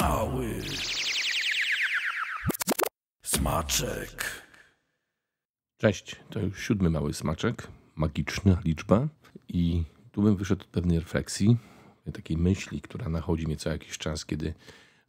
Mały smaczek. Cześć, to już siódmy mały smaczek. Magiczna liczba. I tu bym wyszedł od pewnej refleksji, takiej myśli, która nachodzi mnie co jakiś czas, kiedy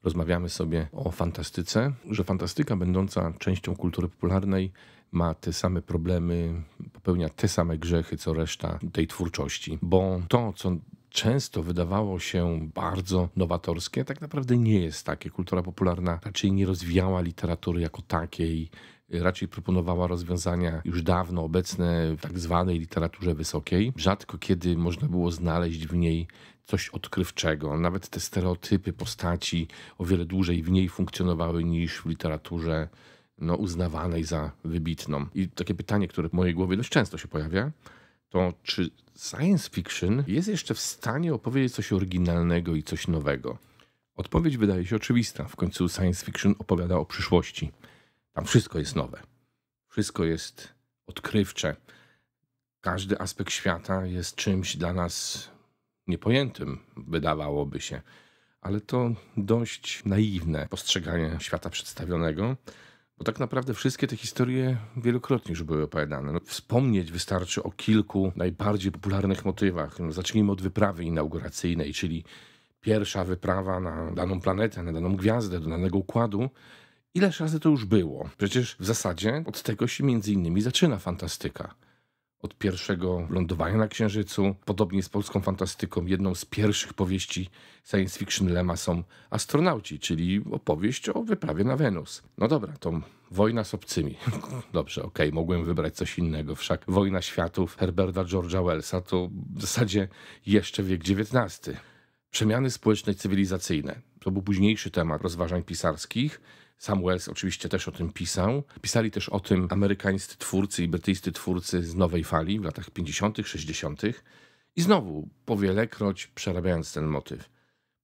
rozmawiamy sobie o fantastyce, że fantastyka będąca częścią kultury popularnej ma te same problemy, popełnia te same grzechy co reszta tej twórczości, bo to, co często wydawało się bardzo nowatorskie, tak naprawdę nie jest takie. Kultura popularna raczej nie rozwijała literatury jako takiej, raczej proponowała rozwiązania już dawno obecne w tak zwanej literaturze wysokiej. Rzadko kiedy można było znaleźć w niej coś odkrywczego. Nawet te stereotypy postaci o wiele dłużej w niej funkcjonowały niż w literaturze no, uznawanej za wybitną. I takie pytanie, które w mojej głowie dość często się pojawia, to czy science fiction jest jeszcze w stanie opowiedzieć coś oryginalnego i coś nowego? Odpowiedź wydaje się oczywista. W końcu science fiction opowiada o przyszłości. Tam wszystko jest nowe. Wszystko jest odkrywcze. Każdy aspekt świata jest czymś dla nas niepojętym, wydawałoby się. Ale to dość naiwne postrzeganie świata przedstawionego bo tak naprawdę wszystkie te historie wielokrotnie już były opowiadane. No, wspomnieć wystarczy o kilku najbardziej popularnych motywach. No, zacznijmy od wyprawy inauguracyjnej, czyli pierwsza wyprawa na daną planetę, na daną gwiazdę, do danego układu. Ileż razy to już było? Przecież w zasadzie od tego się między innymi zaczyna fantastyka od pierwszego lądowania na Księżycu. Podobnie z polską fantastyką, jedną z pierwszych powieści science fiction Lema są Astronauci, czyli opowieść o wyprawie na Wenus. No dobra, to Wojna z obcymi. Dobrze, okej, okay, mogłem wybrać coś innego, wszak Wojna Światów Herberta George'a Wellsa to w zasadzie jeszcze wiek XIX. Przemiany społeczne i cywilizacyjne. To był późniejszy temat rozważań pisarskich. Sam Wells oczywiście też o tym pisał. Pisali też o tym amerykańscy twórcy i brytyjscy twórcy z nowej fali w latach 50., 60. I znowu, powielekroć przerabiając ten motyw.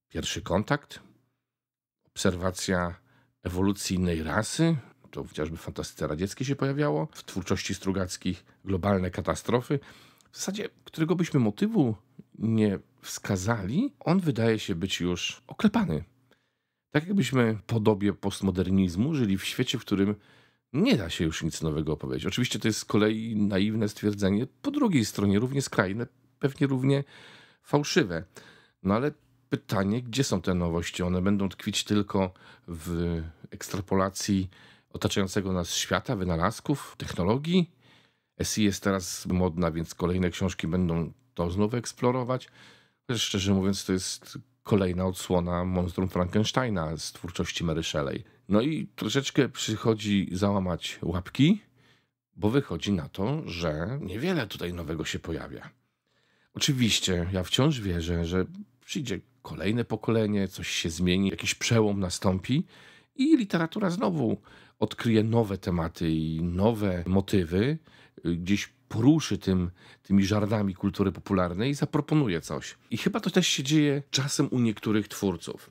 Pierwszy kontakt, obserwacja ewolucji innej rasy, to chociażby fantastyce radzieckiej się pojawiało, w twórczości strugackich globalne katastrofy. W zasadzie, którego byśmy motywu nie wskazali, on wydaje się być już oklepany tak jakbyśmy po dobie postmodernizmu żyli w świecie, w którym nie da się już nic nowego opowiedzieć. Oczywiście to jest z kolei naiwne stwierdzenie, po drugiej stronie równie skrajne, pewnie równie fałszywe. No ale pytanie, gdzie są te nowości? One będą tkwić tylko w ekstrapolacji otaczającego nas świata, wynalazków, technologii. SI jest teraz modna, więc kolejne książki będą to znowu eksplorować. szczerze mówiąc, to jest kolejna odsłona Monstrum Frankensteina z twórczości Mary Shelley. No i troszeczkę przychodzi załamać łapki, bo wychodzi na to, że niewiele tutaj nowego się pojawia. Oczywiście ja wciąż wierzę, że przyjdzie kolejne pokolenie, coś się zmieni, jakiś przełom nastąpi i literatura znowu odkryje nowe tematy i nowe motywy, gdzieś poruszy tym, tymi żarnami kultury popularnej i zaproponuje coś. I chyba to też się dzieje czasem u niektórych twórców.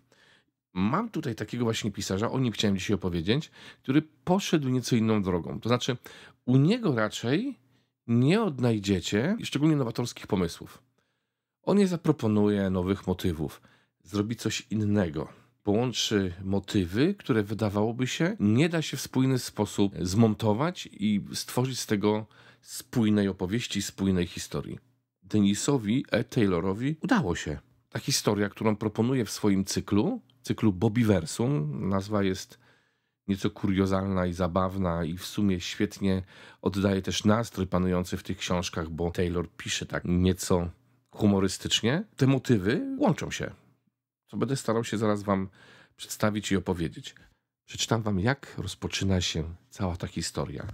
Mam tutaj takiego właśnie pisarza, o nim chciałem dzisiaj opowiedzieć, który poszedł nieco inną drogą. To znaczy, u niego raczej nie odnajdziecie szczególnie nowatorskich pomysłów. On nie zaproponuje nowych motywów, zrobi coś innego. Połączy motywy, które wydawałoby się nie da się w spójny sposób zmontować i stworzyć z tego spójnej opowieści, spójnej historii. Denisowi E. Taylorowi udało się. Ta historia, którą proponuje w swoim cyklu, cyklu Bobiversum, nazwa jest nieco kuriozalna i zabawna i w sumie świetnie oddaje też nastrój panujący w tych książkach, bo Taylor pisze tak nieco humorystycznie. Te motywy łączą się, co będę starał się zaraz wam przedstawić i opowiedzieć. Przeczytam wam, jak rozpoczyna się cała ta historia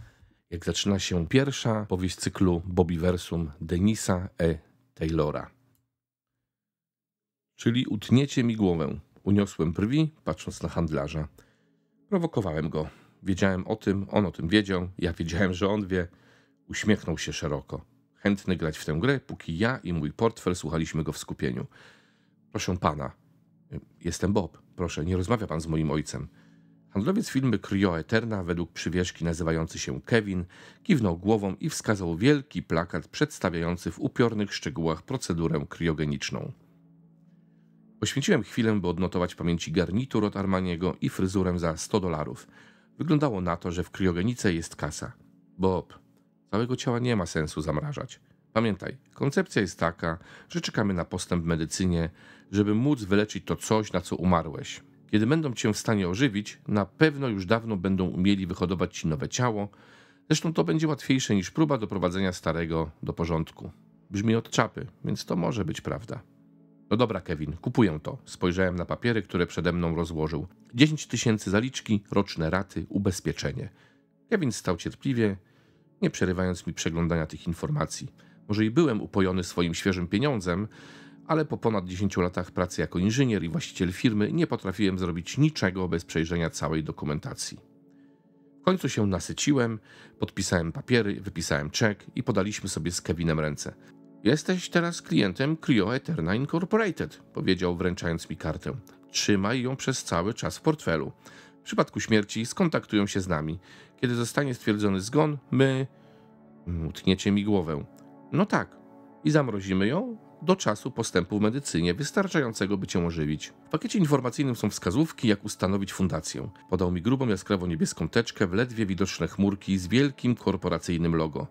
jak zaczyna się pierwsza powieść cyklu Bobby Versum Denisa E. Taylora. Czyli utniecie mi głowę. Uniosłem brwi, patrząc na handlarza. Prowokowałem go. Wiedziałem o tym, on o tym wiedział, ja wiedziałem, że on wie. Uśmiechnął się szeroko. Chętny grać w tę grę, póki ja i mój portfel słuchaliśmy go w skupieniu. Proszę pana, jestem Bob. Proszę, nie rozmawia pan z moim ojcem. Handlowiec filmy Cryo Eterna, według przywieszki nazywający się Kevin, kiwnął głową i wskazał wielki plakat przedstawiający w upiornych szczegółach procedurę kryogeniczną. Poświęciłem chwilę, by odnotować pamięci garnitur od Armaniego i fryzurę za 100 dolarów. Wyglądało na to, że w kryogenice jest kasa. Bob, całego ciała nie ma sensu zamrażać. Pamiętaj, koncepcja jest taka, że czekamy na postęp w medycynie, żeby móc wyleczyć to coś, na co umarłeś. Kiedy będą cię w stanie ożywić, na pewno już dawno będą umieli wyhodować ci nowe ciało. Zresztą to będzie łatwiejsze niż próba doprowadzenia starego do porządku. Brzmi od czapy, więc to może być prawda. No dobra, Kevin, kupuję to. Spojrzałem na papiery, które przede mną rozłożył. 10 tysięcy zaliczki, roczne raty, ubezpieczenie. Kevin stał cierpliwie, nie przerywając mi przeglądania tych informacji. Może i byłem upojony swoim świeżym pieniądzem, ale po ponad 10 latach pracy jako inżynier i właściciel firmy nie potrafiłem zrobić niczego bez przejrzenia całej dokumentacji. W końcu się nasyciłem, podpisałem papiery, wypisałem czek i podaliśmy sobie z Kevinem ręce. Jesteś teraz klientem Cryo Eterna Incorporated, powiedział wręczając mi kartę. Trzymaj ją przez cały czas w portfelu. W przypadku śmierci skontaktują się z nami. Kiedy zostanie stwierdzony zgon, my. Utniecie mi głowę. No tak. I zamrozimy ją, do czasu postępu w medycynie wystarczającego, by cię ożywić. W pakiecie informacyjnym są wskazówki, jak ustanowić fundację. Podał mi grubą jaskrawo-niebieską teczkę w ledwie widoczne chmurki z wielkim korporacyjnym logo.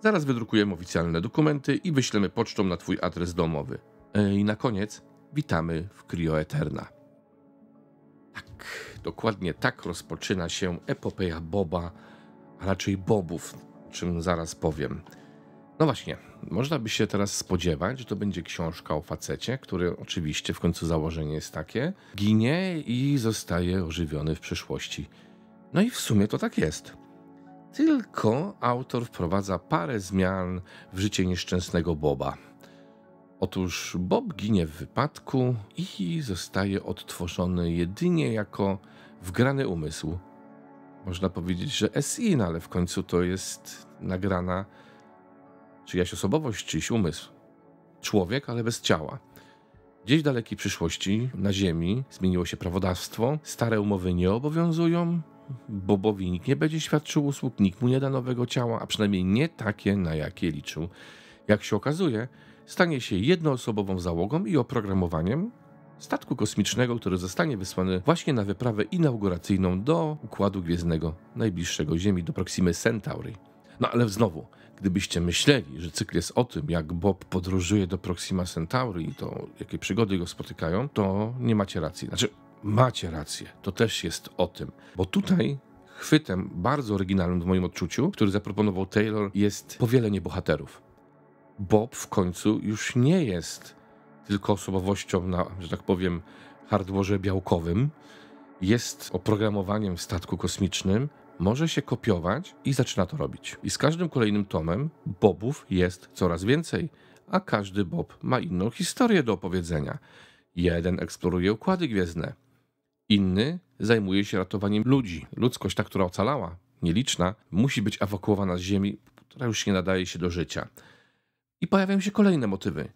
Zaraz wydrukujemy oficjalne dokumenty i wyślemy pocztą na twój adres domowy. E, I na koniec witamy w Cryo Eterna. Tak, dokładnie tak rozpoczyna się epopeja Boba, a raczej Bobów, czym zaraz powiem. No właśnie, można by się teraz spodziewać, że to będzie książka o facecie, który oczywiście w końcu założenie jest takie, ginie i zostaje ożywiony w przyszłości. No i w sumie to tak jest. Tylko autor wprowadza parę zmian w życie nieszczęsnego Boba. Otóż Bob ginie w wypadku i zostaje odtworzony jedynie jako wgrany umysł. Można powiedzieć, że SIN, ale w końcu to jest nagrana czyjaś osobowość, czyjś umysł. Człowiek, ale bez ciała. Gdzieś w dalekiej przyszłości na Ziemi zmieniło się prawodawstwo, stare umowy nie obowiązują, Bobowi nikt nie będzie świadczył usług, nikt mu nie da nowego ciała, a przynajmniej nie takie, na jakie liczył. Jak się okazuje, stanie się jednoosobową załogą i oprogramowaniem statku kosmicznego, który zostanie wysłany właśnie na wyprawę inauguracyjną do Układu Gwiezdnego, najbliższego Ziemi, do Proximy Centauri. No ale znowu, gdybyście myśleli, że cykl jest o tym, jak Bob podróżuje do Proxima Centauri i to jakie przygody go spotykają, to nie macie racji. Znaczy, macie rację, to też jest o tym. Bo tutaj chwytem bardzo oryginalnym w moim odczuciu, który zaproponował Taylor, jest powielenie bohaterów. Bob w końcu już nie jest tylko osobowością na, że tak powiem, hardwarze białkowym, jest oprogramowaniem w statku kosmicznym, może się kopiować i zaczyna to robić. I z każdym kolejnym tomem Bobów jest coraz więcej, a każdy Bob ma inną historię do opowiedzenia. Jeden eksploruje układy gwiezdne, inny zajmuje się ratowaniem ludzi. Ludzkość, ta, która ocalała, nieliczna, musi być ewakuowana z Ziemi, która już nie nadaje się do życia. I pojawiają się kolejne motywy.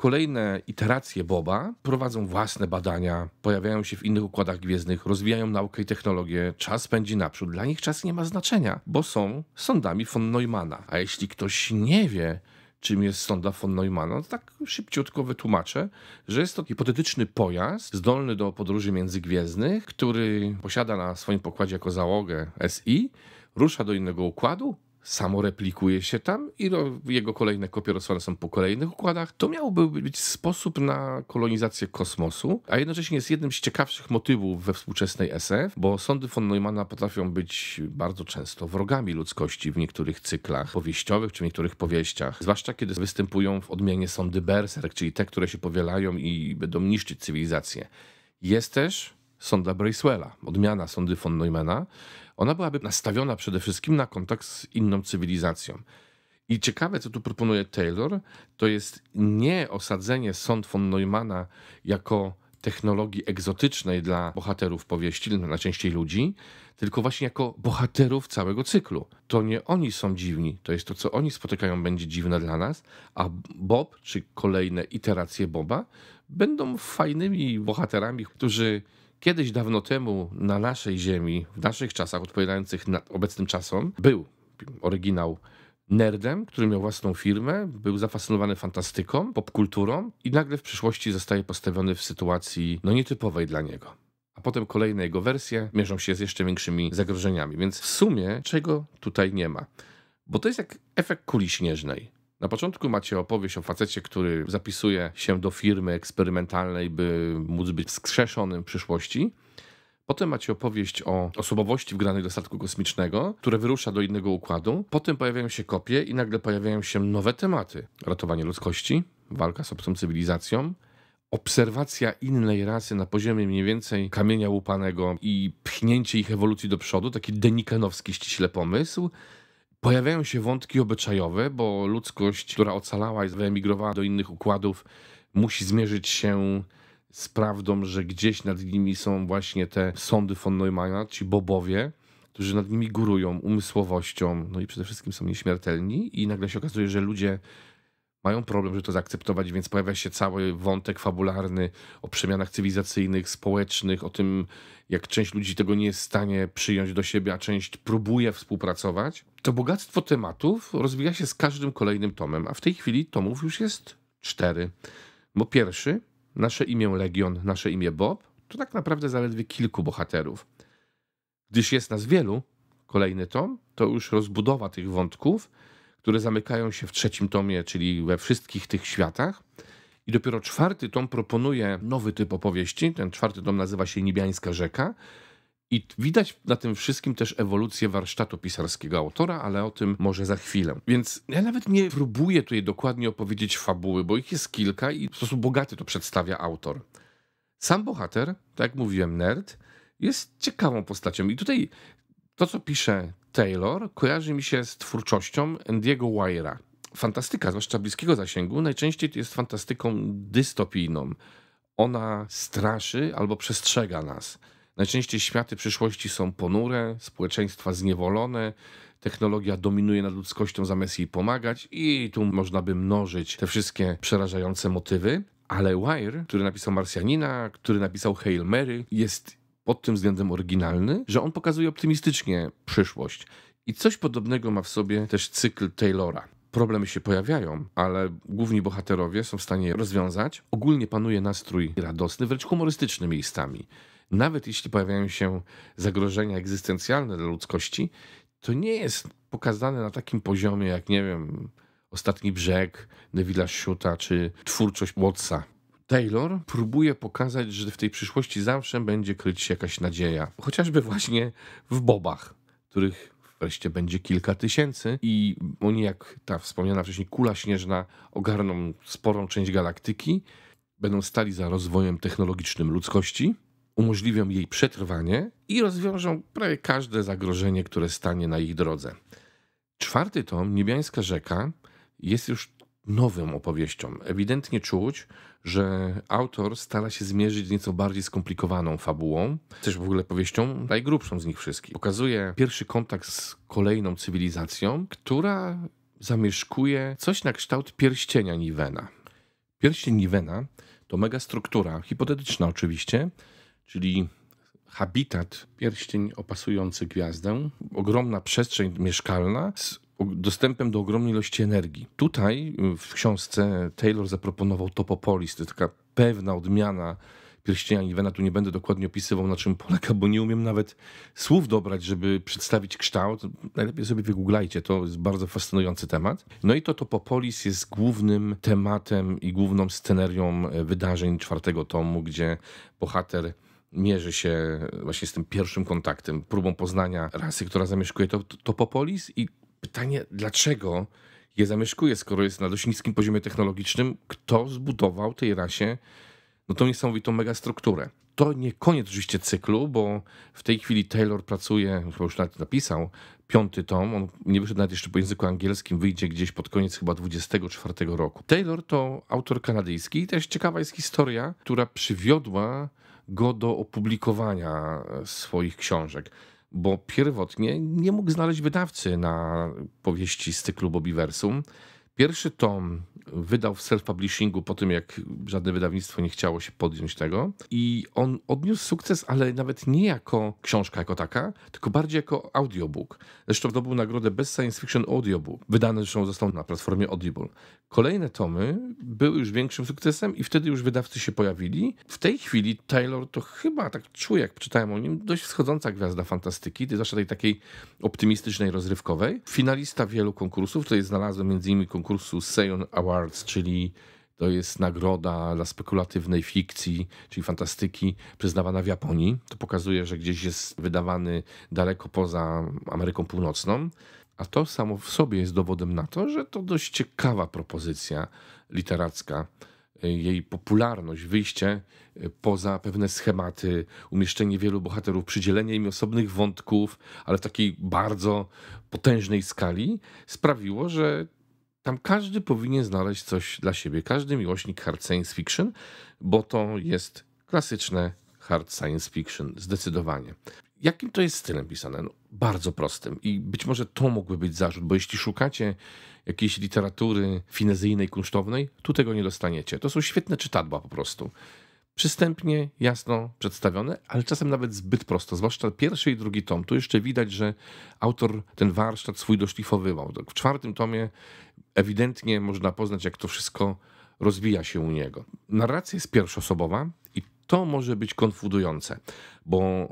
Kolejne iteracje Boba prowadzą własne badania, pojawiają się w innych układach gwiezdnych, rozwijają naukę i technologię, czas pędzi naprzód. Dla nich czas nie ma znaczenia, bo są sondami von Neumana. A jeśli ktoś nie wie, czym jest sonda von Neumana, no to tak szybciutko wytłumaczę, że jest to hipotetyczny pojazd zdolny do podróży międzygwiezdnych, który posiada na swoim pokładzie jako załogę SI, rusza do innego układu, samo replikuje się tam i jego kolejne kopie rozsłane są po kolejnych układach. To miałby być sposób na kolonizację kosmosu, a jednocześnie jest jednym z ciekawszych motywów we współczesnej SF, bo sądy von Neumanna potrafią być bardzo często wrogami ludzkości w niektórych cyklach powieściowych czy w niektórych powieściach, zwłaszcza kiedy występują w odmianie sądy berserk, czyli te, które się powielają i będą niszczyć cywilizację. Jest też sonda Bracewella, odmiana sondy von Neumana, ona byłaby nastawiona przede wszystkim na kontakt z inną cywilizacją. I ciekawe, co tu proponuje Taylor, to jest nie osadzenie sond von Neumana jako technologii egzotycznej dla bohaterów powieści, najczęściej ludzi, tylko właśnie jako bohaterów całego cyklu. To nie oni są dziwni, to jest to, co oni spotykają, będzie dziwne dla nas, a Bob, czy kolejne iteracje Boba, będą fajnymi bohaterami, którzy Kiedyś dawno temu na naszej ziemi, w naszych czasach odpowiadających obecnym czasom, był oryginał nerdem, który miał własną firmę, był zafascynowany fantastyką, popkulturą i nagle w przyszłości zostaje postawiony w sytuacji no nietypowej dla niego. A potem kolejne jego wersje mierzą się z jeszcze większymi zagrożeniami, więc w sumie czego tutaj nie ma. Bo to jest jak efekt kuli śnieżnej. Na początku macie opowieść o facecie, który zapisuje się do firmy eksperymentalnej, by móc być skrzeszonym w przyszłości. Potem macie opowieść o osobowości wgranej do statku kosmicznego, które wyrusza do innego układu. Potem pojawiają się kopie i nagle pojawiają się nowe tematy. Ratowanie ludzkości, walka z obcą cywilizacją, obserwacja innej rasy na poziomie mniej więcej kamienia łupanego i pchnięcie ich ewolucji do przodu, taki denikanowski ściśle pomysł. Pojawiają się wątki obyczajowe, bo ludzkość, która ocalała i wyemigrowała do innych układów, musi zmierzyć się z prawdą, że gdzieś nad nimi są właśnie te sądy von Neumanna, ci bobowie, którzy nad nimi górują umysłowością, no i przede wszystkim są nieśmiertelni i nagle się okazuje, że ludzie mają problem, żeby to zaakceptować, więc pojawia się cały wątek fabularny o przemianach cywilizacyjnych, społecznych, o tym, jak część ludzi tego nie jest w stanie przyjąć do siebie, a część próbuje współpracować. To bogactwo tematów rozwija się z każdym kolejnym tomem, a w tej chwili tomów już jest cztery. Bo pierwszy, nasze imię Legion, nasze imię Bob, to tak naprawdę zaledwie kilku bohaterów. Gdyż jest nas wielu, kolejny tom, to już rozbudowa tych wątków które zamykają się w trzecim tomie, czyli we wszystkich tych światach. I dopiero czwarty tom proponuje nowy typ opowieści. Ten czwarty tom nazywa się Niebiańska Rzeka. I widać na tym wszystkim też ewolucję warsztatu pisarskiego autora, ale o tym może za chwilę. Więc ja nawet nie próbuję tutaj dokładnie opowiedzieć fabuły, bo ich jest kilka i w sposób bogaty to przedstawia autor. Sam bohater, tak jak mówiłem, nerd, jest ciekawą postacią. I tutaj to, co pisze Taylor kojarzy mi się z twórczością Andiego Wire'a. Fantastyka, zwłaszcza bliskiego zasięgu, najczęściej jest fantastyką dystopijną. Ona straszy albo przestrzega nas. Najczęściej światy przyszłości są ponure, społeczeństwa zniewolone, technologia dominuje nad ludzkością zamiast jej pomagać i tu można by mnożyć te wszystkie przerażające motywy. Ale Wire, który napisał Marsjanina, który napisał Hail Mary, jest pod tym względem oryginalny, że on pokazuje optymistycznie przyszłość. I coś podobnego ma w sobie też cykl Taylora. Problemy się pojawiają, ale główni bohaterowie są w stanie je rozwiązać. Ogólnie panuje nastrój radosny, wręcz humorystyczny miejscami. Nawet jeśli pojawiają się zagrożenia egzystencjalne dla ludzkości, to nie jest pokazane na takim poziomie jak, nie wiem, Ostatni Brzeg, Neville'a Shuta czy twórczość Wattsa. Taylor próbuje pokazać, że w tej przyszłości zawsze będzie kryć się jakaś nadzieja. Chociażby właśnie w bobach, których wreszcie będzie kilka tysięcy i oni jak ta wspomniana wcześniej kula śnieżna ogarną sporą część galaktyki, będą stali za rozwojem technologicznym ludzkości, umożliwią jej przetrwanie i rozwiążą prawie każde zagrożenie, które stanie na ich drodze. Czwarty tom, Niebiańska Rzeka, jest już nową opowieścią. Ewidentnie czuć, że autor stara się zmierzyć z nieco bardziej skomplikowaną fabułą, też w ogóle powieścią najgrubszą z nich wszystkich. Pokazuje pierwszy kontakt z kolejną cywilizacją, która zamieszkuje coś na kształt pierścienia Nivena. Pierścień Nivena to megastruktura, hipotetyczna oczywiście, czyli habitat, pierścień opasujący gwiazdę, ogromna przestrzeń mieszkalna z dostępem do ogromnej ilości energii. Tutaj y, w książce Taylor zaproponował Topopolis, to jest taka pewna odmiana pierścienia Niwena. Tu nie będę dokładnie opisywał, na czym polega, bo nie umiem nawet słów dobrać, żeby przedstawić kształt. Najlepiej sobie wygooglajcie, to jest bardzo fascynujący temat. No i to Topopolis jest głównym tematem i główną scenerią e, wydarzeń czwartego tomu, gdzie bohater mierzy się e, właśnie z tym pierwszym kontaktem, próbą poznania rasy, która zamieszkuje to, Topopolis i pytanie, dlaczego je zamieszkuje, skoro jest na dość niskim poziomie technologicznym, kto zbudował tej rasie no tą niesamowitą megastrukturę. To nie koniec oczywiście cyklu, bo w tej chwili Taylor pracuje, chyba już nawet napisał, piąty tom, on nie wyszedł nawet jeszcze po języku angielskim, wyjdzie gdzieś pod koniec chyba 24 roku. Taylor to autor kanadyjski i też ciekawa jest historia, która przywiodła go do opublikowania swoich książek bo pierwotnie nie mógł znaleźć wydawcy na powieści z cyklu Bobiversum Pierwszy tom wydał w self-publishingu po tym, jak żadne wydawnictwo nie chciało się podjąć tego. I on odniósł sukces, ale nawet nie jako książka jako taka, tylko bardziej jako audiobook. Zresztą zdobył nagrodę Best Science Fiction Audiobook. Wydany zresztą został na platformie Audible. Kolejne tomy były już większym sukcesem i wtedy już wydawcy się pojawili. W tej chwili Taylor to chyba, tak czuję jak czytałem o nim, dość wschodząca gwiazda fantastyki, zwłaszcza tej takiej optymistycznej, rozrywkowej. Finalista wielu konkursów, tutaj znalazłem między innymi konkurs konkursu Seon Awards, czyli to jest nagroda dla spekulatywnej fikcji, czyli fantastyki, przyznawana w Japonii. To pokazuje, że gdzieś jest wydawany daleko poza Ameryką Północną. A to samo w sobie jest dowodem na to, że to dość ciekawa propozycja literacka. Jej popularność, wyjście y, poza pewne schematy, umieszczenie wielu bohaterów, przydzielenie im osobnych wątków, ale w takiej bardzo potężnej skali, sprawiło, że tam każdy powinien znaleźć coś dla siebie, każdy miłośnik hard science fiction, bo to jest klasyczne hard science fiction, zdecydowanie. Jakim to jest stylem pisane? No, bardzo prostym i być może to mógłby być zarzut, bo jeśli szukacie jakiejś literatury finezyjnej, kunsztownej, tu tego nie dostaniecie. To są świetne czytadła po prostu przystępnie, jasno przedstawione, ale czasem nawet zbyt prosto, zwłaszcza pierwszy i drugi tom. Tu jeszcze widać, że autor ten warsztat swój doszlifowywał. Tak, w czwartym tomie ewidentnie można poznać, jak to wszystko rozwija się u niego. Narracja jest pierwszosobowa i to może być konfudujące, bo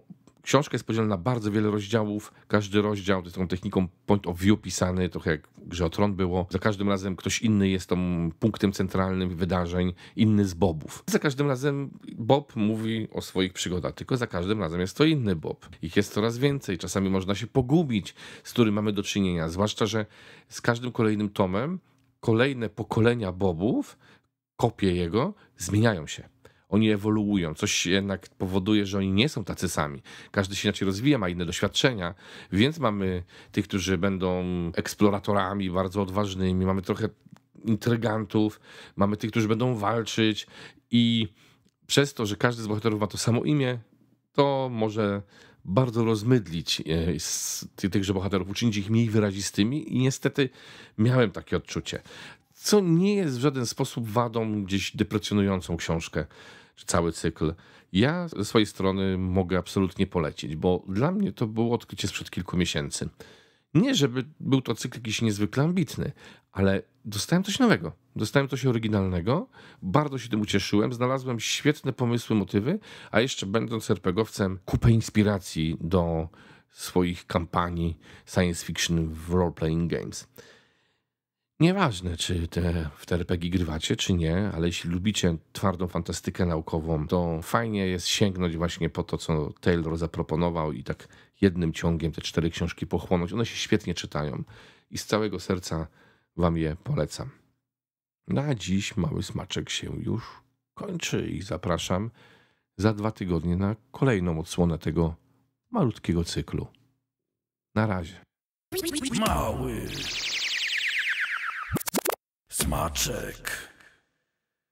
Książka jest podzielona na bardzo wiele rozdziałów. Każdy rozdział jest tą techniką point of view pisany, trochę jak grze o tron było. Za każdym razem ktoś inny jest tą punktem centralnym wydarzeń, inny z Bobów. Za każdym razem Bob mówi o swoich przygodach, tylko za każdym razem jest to inny Bob. Ich jest coraz więcej, czasami można się pogubić, z którym mamy do czynienia, zwłaszcza, że z każdym kolejnym tomem kolejne pokolenia Bobów, kopie jego, zmieniają się oni ewoluują, coś jednak powoduje, że oni nie są tacy sami. Każdy się inaczej rozwija, ma inne doświadczenia, więc mamy tych, którzy będą eksploratorami bardzo odważnymi, mamy trochę intrygantów, mamy tych, którzy będą walczyć i przez to, że każdy z bohaterów ma to samo imię, to może bardzo rozmydlić e, tychże bohaterów, uczynić ich mniej wyrazistymi i niestety miałem takie odczucie co nie jest w żaden sposób wadą gdzieś deprecjonującą książkę czy cały cykl. Ja ze swojej strony mogę absolutnie polecić, bo dla mnie to było odkrycie sprzed kilku miesięcy. Nie, żeby był to cykl jakiś niezwykle ambitny, ale dostałem coś nowego. Dostałem coś oryginalnego, bardzo się tym ucieszyłem, znalazłem świetne pomysły, motywy, a jeszcze będąc RPGowcem, kupę inspiracji do swoich kampanii science fiction w role-playing games. Nieważne, czy te, w te grywacie, czy nie, ale jeśli lubicie twardą fantastykę naukową, to fajnie jest sięgnąć właśnie po to, co Taylor zaproponował i tak jednym ciągiem te cztery książki pochłonąć. One się świetnie czytają i z całego serca Wam je polecam. Na dziś mały smaczek się już kończy i zapraszam za dwa tygodnie na kolejną odsłonę tego malutkiego cyklu. Na razie. Mały. Smaczek.